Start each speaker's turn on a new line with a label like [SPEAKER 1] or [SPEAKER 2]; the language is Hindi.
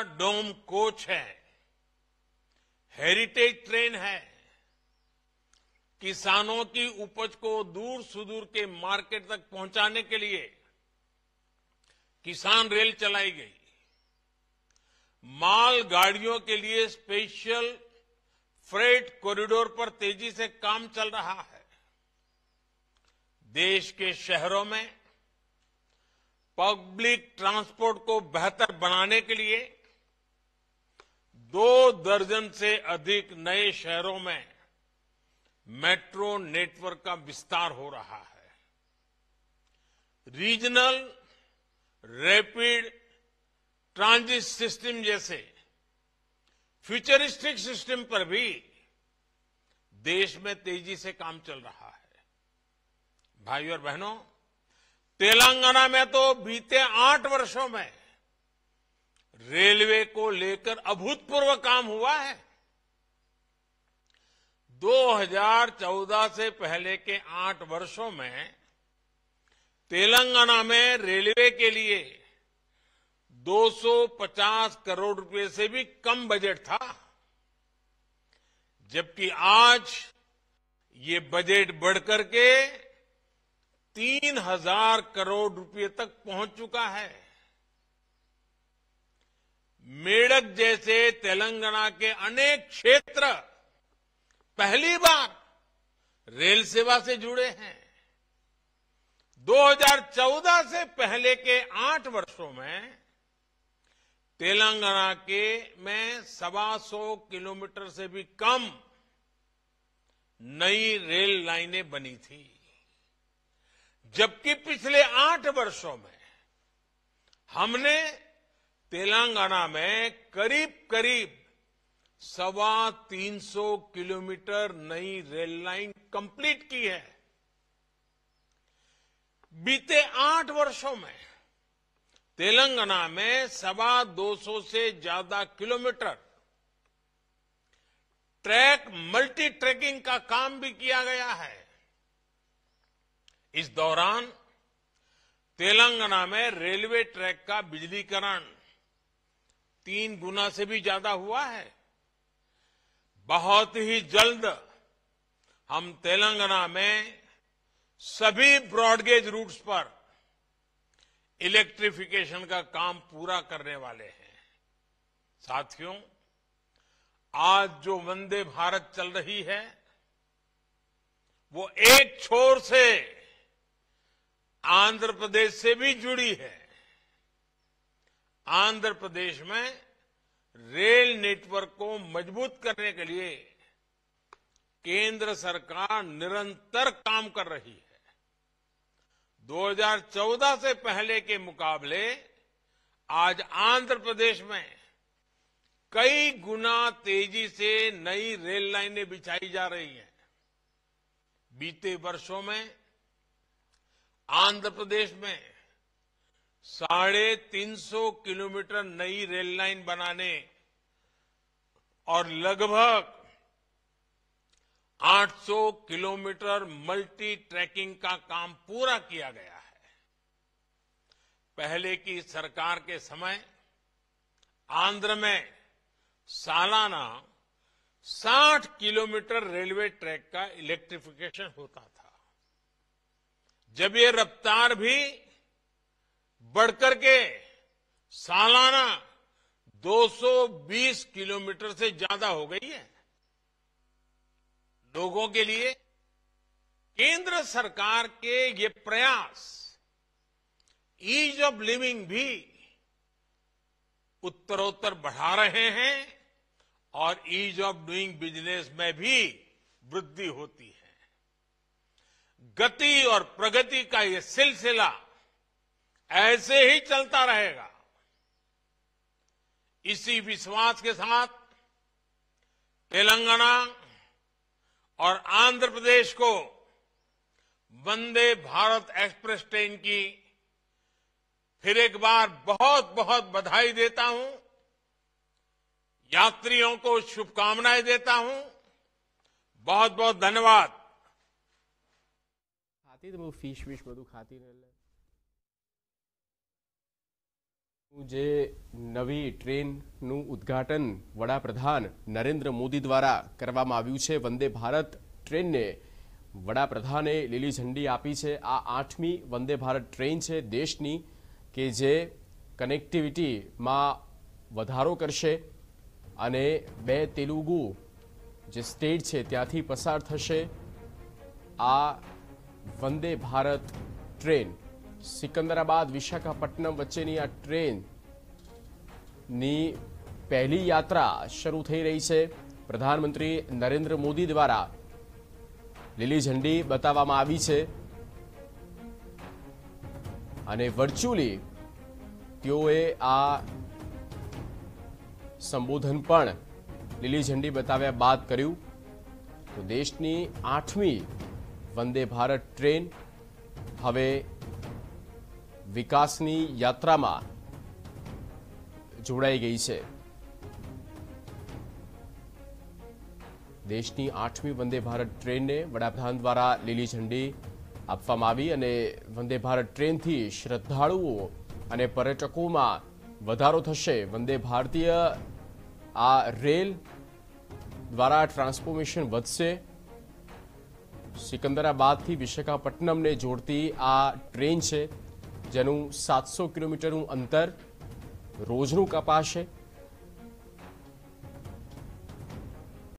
[SPEAKER 1] डोम कोच है हेरिटेज ट्रेन है किसानों की उपज को दूर सुदूर के मार्केट तक पहुंचाने के लिए किसान रेल चलाई गई माल गाड़ियों के लिए स्पेशल फ्रेट कॉरिडोर पर तेजी से काम चल रहा है देश के शहरों में पब्लिक ट्रांसपोर्ट को बेहतर बनाने के लिए दो दर्जन से अधिक नए शहरों में मेट्रो नेटवर्क का विस्तार हो रहा है रीजनल रैपिड ट्रांजिट सिस्टम जैसे फ्यूचरिस्टिक सिस्टम पर भी देश में तेजी से काम चल रहा है भाइयों और बहनों तेलंगाना में तो बीते आठ वर्षों में रेलवे को लेकर अभूतपूर्व काम हुआ है 2014 से पहले के आठ वर्षों में तेलंगाना में रेलवे के लिए 250 करोड़ रुपए से भी कम बजट था जबकि आज ये बजट बढ़कर के 3000 करोड़ रुपए तक पहुंच चुका है मेड़क जैसे तेलंगाना के अनेक क्षेत्र पहली बार रेल सेवा से जुड़े हैं 2014 से पहले के आठ वर्षों में तेलंगाना के में सवा सौ किलोमीटर से भी कम नई रेल लाइनें बनी थी जबकि पिछले आठ वर्षों में हमने तेलंगाना में करीब करीब सवा तीन सौ किलोमीटर नई रेल लाइन कंप्लीट की है बीते आठ वर्षों में तेलंगाना में सवा दो सौ से ज्यादा किलोमीटर ट्रैक मल्टी ट्रैकिंग का काम भी किया गया है इस दौरान तेलंगाना में रेलवे ट्रैक का बिजलीकरण तीन गुना से भी ज्यादा हुआ है बहुत ही जल्द हम तेलंगाना में सभी ब्रॉडगेज रूट्स पर इलेक्ट्रिफिकेशन का काम पूरा करने वाले हैं साथियों आज जो वंदे भारत चल रही है वो एक छोर से आंध्र प्रदेश से भी जुड़ी है आंध्र प्रदेश में रेल नेटवर्क को मजबूत करने के लिए केंद्र सरकार निरंतर काम कर रही है 2014 से पहले के मुकाबले आज आंध्र प्रदेश में कई गुना तेजी से नई रेल लाइनें बिछाई जा रही हैं बीते वर्षों में आंध्र प्रदेश में साढ़े तीन सौ किलोमीटर नई रेल लाइन बनाने और लगभग 800 किलोमीटर मल्टी ट्रैकिंग का काम पूरा किया गया है पहले की सरकार के समय आंध्र में सालाना 60 किलोमीटर रेलवे ट्रैक का इलेक्ट्रिफिकेशन होता था जब ये रफ्तार भी बढ़कर के सालाना 220 किलोमीटर से ज्यादा हो गई है लोगों के लिए केंद्र सरकार के ये प्रयास ईज ऑफ लिविंग भी उत्तरोत्तर बढ़ा रहे हैं और ईज ऑफ डूइंग बिजनेस में भी वृद्धि होती है गति और प्रगति का ये सिलसिला ऐसे ही चलता रहेगा इसी विश्वास के साथ तेलंगाना और आंध्र प्रदेश को वंदे भारत एक्सप्रेस ट्रेन की फिर एक बार बहुत बहुत बधाई देता हूं यात्रियों को शुभकामनाएं देता हूं बहुत बहुत धन्यवाद
[SPEAKER 2] तो જે નવી ટ્રેનનું ઉદ્ઘાટન વડાપ્રધાન નરેન્દ્ર મોદી દ્વારા કરવામાં આવ્યું છે વંદે ભારત ટ્રેનને વડાપ્રધાને લીલી ઝંડી આપી છે આ આઠમી વંદે ભારત ટ્રેન છે દેશની કે જે કનેક્ટિવિટીમાં વધારો કરશે અને બે તેલુગુ જે સ્ટેટ છે ત્યાંથી પસાર થશે આ વંદે ભારત ટ્રેન સિકંદરાબાદ વિશાખાપટ્ટનમ વચ્ચેની આ ટ્રેનની પહેલી યાત્રા શરૂ થઈ રહી છે પ્રધાનમંત્રી નરેન્દ્ર મોદી દ્વારા લીલી ઝંડી બતાવવામાં આવી છે અને વર્ચ્યુઅલી તેઓએ આ સંબોધન પણ લીલી ઝંડી બતાવ્યા બાદ કર્યું તો દેશની આઠમી વંદે ભારત ટ્રેન હવે વિકાસની યાત્રામાં જોડાઈ ગઈ છે દેશની આઠમી વંદે ભારત ટ્રેનને વડાપ્રધાન દ્વારા લીલી ઝંડી આપવામાં આવી અને વંદે ભારત ટ્રેનથી શ્રદ્ધાળુઓ અને પર્યટકોમાં વધારો થશે વંદે ભારતીય આ રેલ દ્વારા ટ્રાન્સફોર્મેશન વધશે સિકંદરાબાદથી વિશાખાપટ્ટનમને જોડતી આ ટ્રેન છે જેનું સાતસો કિલોમીટરનું અંતર રોજનું કપાશે